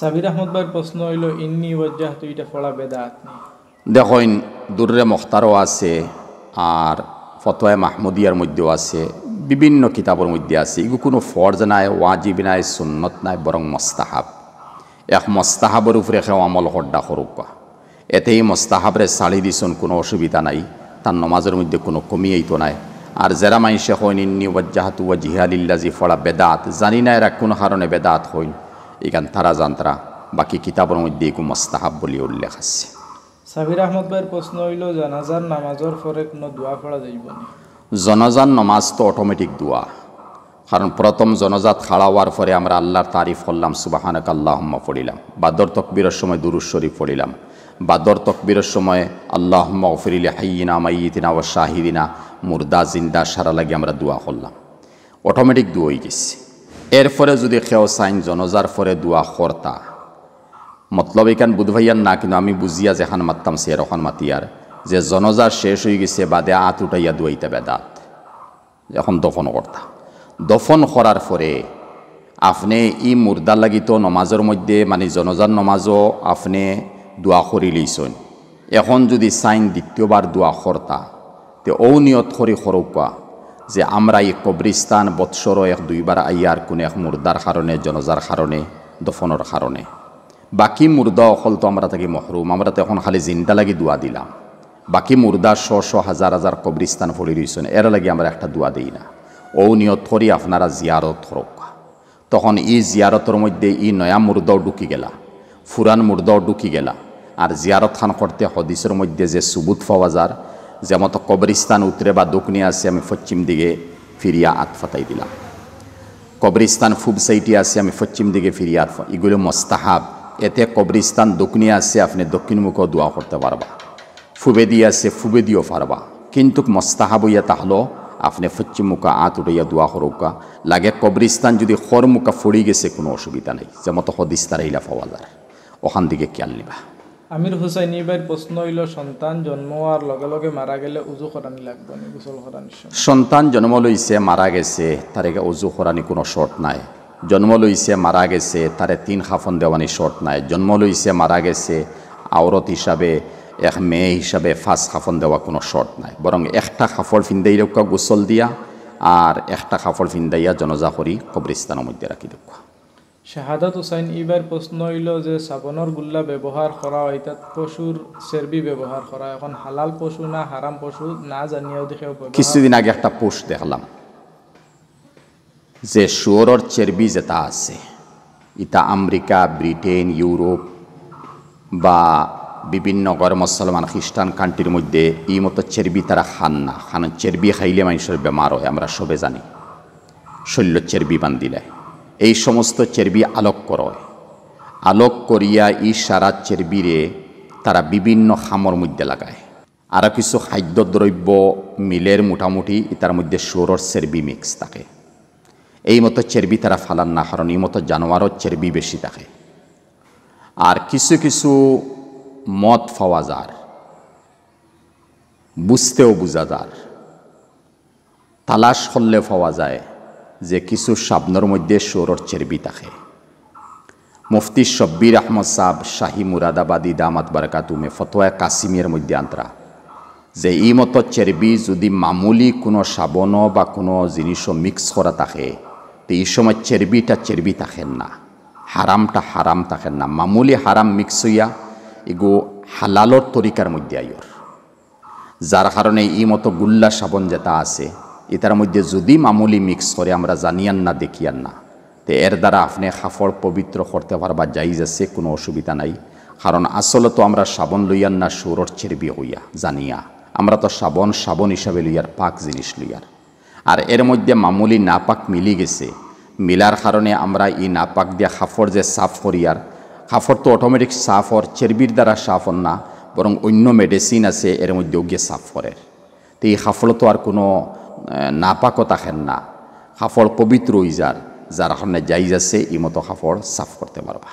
সাবির আহমদ ভাইয়ের প্রশ্ন হইল ইন্নি ওয়াজ্জাহ তুই এটা ফলা বেদাত দেখইন দুর্রে মখতারও আছে আর ফতোয়া মাহমুদিয়ার মধ্যেও আছে বিভিন্ন কিতাবের মধ্যে আছে এগুলো কোনো ফর্জ নাই ওয়াজিব নাই সুন্নত নাই বরং মস্তাহাব এক মস্তাহাবের উপরে সে আমল হড্ডা সরুক এতেই মস্তাহাবরে চালি দিছন কোনো অসুবিধা নাই তার নমাজের মধ্যে কোনো কমিয়েই তো নাই আর জেরামাই মাইশে হইন ইন্নি ওয়াজ্জাহাত ওয়া জিহালিল্লাজি ফলা বেদাত জানি না এরা কোন কারণে বেদাত হইন এখান তারা জানতারা বাকি কিতাবের মধ্যে একু মস্তাহাব বলে উল্লেখ আছে সাবির আহমদ ভাইয়ের প্রশ্ন হইল জানাজার নামাজের পরে কোনো দোয়া পড়া যাইব জনজান নামাজ তো অটোমেটিক দোয়া কারণ প্রথম জনজাত হওয়ার পরে আমরা আল্লাহর তারিফ করলাম সুবাহানক আল্লাহম্মা পড়িলাম বাদর তকবিরের সময় দুরুশ্বরী পড়িলাম বাদর তকবিরের সময় আল্লাহম্মা ফিরিলে হাইনা মাইতিনা ও শাহিদিনা মুর্দা জিন্দা সারা লাগে আমরা দোয়া করলাম অটোমেটিক দোয়াই গেছি এরপরে যদি খেও সাইন জনজার পরে দুয়া খরতা মতলব এখান ভাইয়ার না কিন্তু আমি বুঝিয়া যেখান মাততাম সে এরকম মাতিয়ার যে জনজার শেষ হয়ে গেছে বাদে আঁত উঠাইয়া দুয়াইতে বেদাত এখন দফন কর্তা দফন করার পরে আপনি ই মুর্দা লাগিত নমাজের মধ্যে মানে জনজার নমাজও আপনি দোয়া করি লইছেন এখন যদি সাইন দ্বিতীয়বার দোয়া খরতা তে অনিয়ত নিয়ত করি যে আমরা এই কবরিস্তান বৎসর এক দুইবার আইয়ার কোনো এক মুর্দার কারণে জনজার কারণে দফনের কারণে বাকি মুর্দা অকল তো আমরা থাকি মহরুম আমরা তো এখন খালি জিন্দা লাগি দোয়া দিলাম বাকি মুর্দা শ শ হাজার হাজার কবরিস্তান ভরি রয়েছেন এর লাগি আমরা একটা দোয়া দিই না ও নিয়ত করি আপনারা জিয়ারত করক তখন ই জিয়ারতর মধ্যে ই নয়া মুর্দাও ঢুকি গেলা ফুরান মুর্দাও ঢুকি গেলা আর জিয়ারত খান করতে হদিসের মধ্যে যে সুবুত ফওয়াজার যে মতো কবরিস্তান উত্তরে বা দক্ষিণে আসে আমি পশ্চিম দিকে ফিরিয়া আত ফাতাই দিলাম কবরিস্তান ফুব সাইটি আসে আমি পশ্চিম দিকে ফিরিয়া আত এগুলো মস্তাহাব এতে কবরিস্তান দক্ষিণে আসে আপনি মুখ দোয়া করতে পারবা ফুবে দিয়ে আসে ফুবে দিয়েও পারবা কিন্তু মস্তাহাব ইয়া তাহলো আপনি পশ্চিম মুখা আত উঠাইয়া দোয়া হরকা লাগে কবরিস্তান যদি মুখা ফড়ি গেছে কোনো অসুবিধা নেই যে মতো হদিস্তার এইলা পাওয়া ওখান দিকে খেয়াল নিবা আমির হুসাইন ভাইয়ের প্রশ্ন হইল সন্তান জন্ম হওয়ার লগে লগে মারা গেলে উজু খরানি লাগবে গোসল সন্তান জন্ম লইছে মারা গেছে তার উজু খরানি কোনো শর্ট নাই জন্ম লইছে মারা গেছে তারে তিন হাফন দেওয়ানি শর্ট নাই জন্ম লইছে মারা গেছে আওরত হিসাবে এক মেয়ে হিসাবে ফাঁস হাফন দেওয়া কোনো শর্ট নাই বরং একটা হাফল ফিন্দাই রক্ষা গোসল দিয়া আর একটা হাফল ফিন্দাইয়া জনজা করি কবরিস্তানের মধ্যে রাখি রক্ষা শাহাদাত হুসাইন ইবার প্রশ্ন হইল যে সাবনের গুল্লা ব্যবহার করা হয় তাত পশুর সেরবি ব্যবহার করা এখন হালাল পশু না হারাম পশু না জানিয়েও দেখে কিছুদিন আগে একটা পোষ দেখলাম যে শুয়রর চেরবি যেটা আছে ইটা আমেরিকা ব্রিটেন ইউরোপ বা বিভিন্ন গর মুসলমান খ্রিস্টান কান্ট্রির মধ্যে এই মতো চেরবি তারা খান না খান চেরবি খাইলে মানুষের বেমার হয় আমরা সবে জানি শৈল্য চেরবি বান্দিলায় এই সমস্ত চেরবি আলোক করয় আলোক করিয়া ই সারা চেরবিরে তারা বিভিন্ন হামর মধ্যে লাগায় আরও কিছু খাদ্যদ্রব্য মিলের মোটামুটি তার মধ্যে সুরর চেরবি মিক্স থাকে এই মতো চেরবি তারা ফালান না কারণ এই মতো জানোয়ারও চেরবি বেশি থাকে আর কিছু কিছু মদ পাওয়া যার বুঝতেও বোঝা যার তালাশ করলে পাওয়া যায় যে কিছু স্বপ্নর মধ্যে সৌরর চেরবি থাকে মুফতি শব্বির আহমদ সাহ শাহী মুরাদাবাদী দামাত বারাকাতুমে ফতোয়া কাসিমের মধ্যে আন্তরা যে ই মতো চেরবি যদি মামুলি কোনো সাবন বা কোনো জিনিস মিক্স করা থাকে তো এই সময় চেরবিটা চেরবি থাকেন না হারামটা হারাম থাকেন না মামুলি হারাম মিক্স হইয়া এগো হালালর তরিকার মধ্যে আইয়র যার কারণে ই মতো গুল্লা সাবন যেটা আছে ইতার মধ্যে যদি মামুলি মিক্স করে আমরা জানিয়ান না দেখিয়ান না তো এর দ্বারা আপনি হাফড় পবিত্র করতে পারবা যাইজ আছে কোনো অসুবিধা নাই কারণ আসলে তো আমরা সাবন লইয়ান না সৌরর চেরবি হইয়া জানিয়া আমরা তো সাবন সাবন হিসাবে লইয়ার পাক জিনিস লইয়ার আর এর মধ্যে মামুলি নাপাক মিলি গেছে মিলার কারণে আমরা ই নাপাক দিয়ে হাফড় যে সাফ করিয়ার হাফড় তো অটোমেটিক সাফ হর চেরবির দ্বারা সাফ হন না বরং অন্য মেডিসিন আছে এর মধ্যেও গিয়ে সাফ করে তো এই হাফড় তো আর কোনো নাপাকও থাকেন না সাফল পবিত্র ইজার যার কারণে যাইজ আছে ইমতো সাফর সাফ করতে পারবা